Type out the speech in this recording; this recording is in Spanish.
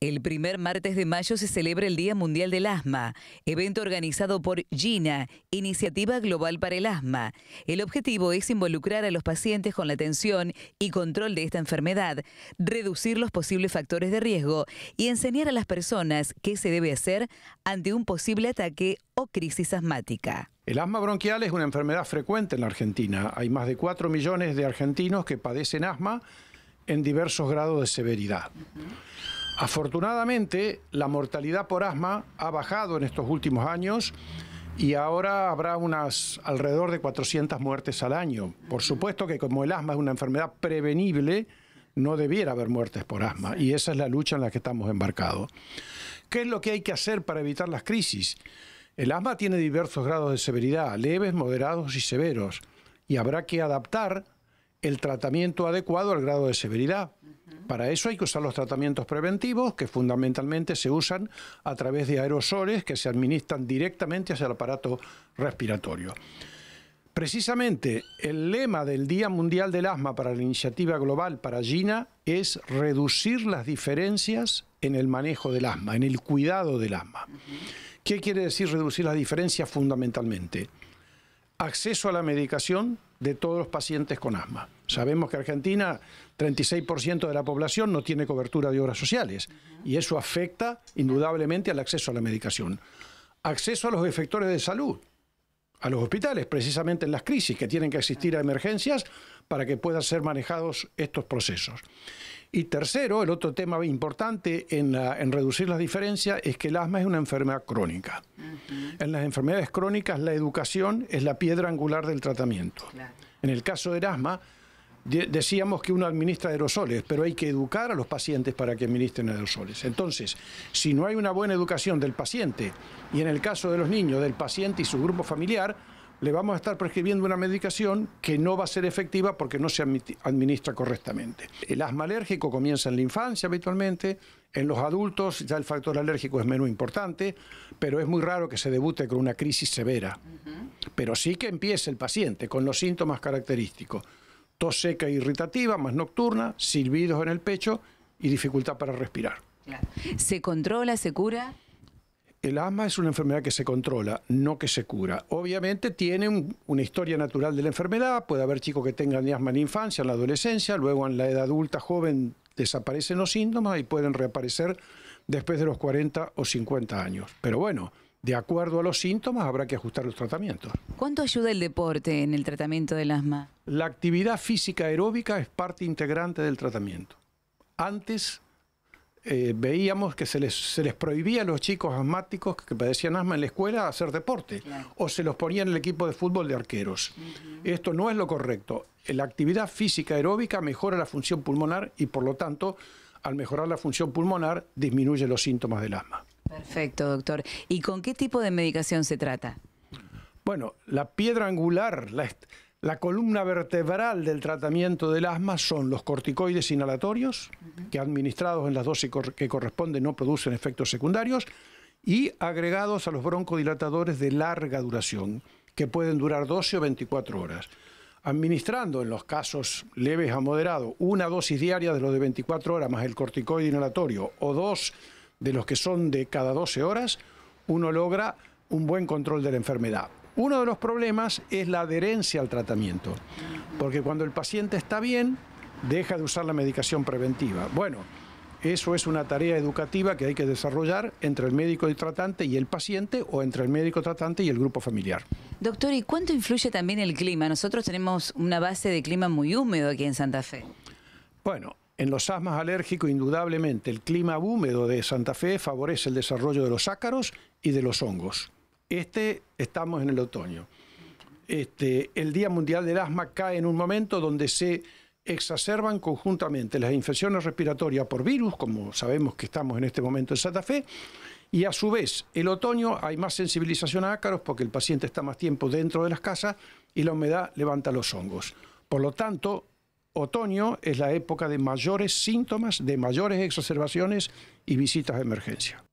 El primer martes de mayo se celebra el Día Mundial del Asma, evento organizado por GINA, Iniciativa Global para el Asma. El objetivo es involucrar a los pacientes con la atención y control de esta enfermedad, reducir los posibles factores de riesgo y enseñar a las personas qué se debe hacer ante un posible ataque o crisis asmática. El asma bronquial es una enfermedad frecuente en la Argentina. Hay más de 4 millones de argentinos que padecen asma en diversos grados de severidad. Afortunadamente, la mortalidad por asma ha bajado en estos últimos años y ahora habrá unas alrededor de 400 muertes al año. Por supuesto que como el asma es una enfermedad prevenible, no debiera haber muertes por asma y esa es la lucha en la que estamos embarcados. ¿Qué es lo que hay que hacer para evitar las crisis? El asma tiene diversos grados de severidad, leves, moderados y severos, y habrá que adaptar el tratamiento adecuado al grado de severidad. Para eso hay que usar los tratamientos preventivos que fundamentalmente se usan a través de aerosoles que se administran directamente hacia el aparato respiratorio. Precisamente el lema del Día Mundial del Asma para la Iniciativa Global para Gina es reducir las diferencias en el manejo del asma, en el cuidado del asma. ¿Qué quiere decir reducir las diferencias fundamentalmente? Acceso a la medicación, de todos los pacientes con asma. Sabemos que Argentina, 36% de la población no tiene cobertura de obras sociales y eso afecta indudablemente al acceso a la medicación. Acceso a los efectores de salud, a los hospitales, precisamente en las crisis que tienen que asistir a emergencias para que puedan ser manejados estos procesos. Y tercero, el otro tema importante en reducir las diferencias es que el asma es una enfermedad crónica. En las enfermedades crónicas la educación es la piedra angular del tratamiento. En el caso de asma, decíamos que uno administra aerosoles, pero hay que educar a los pacientes para que administren aerosoles. Entonces, si no hay una buena educación del paciente, y en el caso de los niños, del paciente y su grupo familiar, le vamos a estar prescribiendo una medicación que no va a ser efectiva porque no se administra correctamente. El asma alérgico comienza en la infancia habitualmente, en los adultos ya el factor alérgico es menos importante, pero es muy raro que se debute con una crisis severa. Pero sí que empiece el paciente con los síntomas característicos. Tos seca e irritativa, más nocturna, silbidos en el pecho y dificultad para respirar. ¿Se controla, se cura? el asma es una enfermedad que se controla, no que se cura. Obviamente tiene una historia natural de la enfermedad, puede haber chicos que tengan asma en la infancia, en la adolescencia, luego en la edad adulta, joven, desaparecen los síntomas y pueden reaparecer después de los 40 o 50 años. Pero bueno, de acuerdo a los síntomas, habrá que ajustar los tratamientos. ¿Cuánto ayuda el deporte en el tratamiento del asma? La actividad física aeróbica es parte integrante del tratamiento. Antes eh, veíamos que se les, prohibía a los chicos asmáticos que padecían asma en la escuela hacer deporte o se los ponía en el equipo de fútbol de arqueros. Esto no es lo correcto. La actividad física aeróbica mejora la función pulmonar y por lo tanto, al mejorar la función pulmonar, disminuye los síntomas del asma. Perfecto, doctor. ¿Y con qué tipo de medicación se trata? Bueno, la piedra angular, la la columna vertebral del tratamiento del asma son los corticoides inhalatorios, que administrados en las dosis que corresponden no producen efectos secundarios, y agregados a los broncodilatadores de larga duración, que pueden durar 12 o 24 horas. Administrando en los casos leves a moderados una dosis diaria de los de 24 horas más el corticoide inhalatorio o dos de los que son de cada 12 horas, uno logra un buen control de la enfermedad. Uno de los problemas es la adherencia al tratamiento, porque cuando el paciente está bien, deja de usar la medicación preventiva. Bueno, eso es una tarea educativa que hay que desarrollar entre el médico y tratante y el paciente o entre el médico tratante y el grupo familiar. Doctor, ¿y cuánto influye también el clima? Nosotros tenemos una base de clima muy húmedo aquí en Santa Fe. Bueno, en los asmas alérgicos indudablemente el clima húmedo de Santa Fe favorece el desarrollo de los ácaros y de los hongos. Este, estamos en el otoño. Este, el Día Mundial del Asma cae en un momento donde se exacerban conjuntamente las infecciones respiratorias por virus, como sabemos que estamos en este momento en Santa Fe, y a su vez, el otoño hay más sensibilización a ácaros porque el paciente está más tiempo dentro de las casas y la humedad levanta los hongos. Por lo tanto, otoño es la época de mayores síntomas, de mayores exacerbaciones y visitas de emergencia.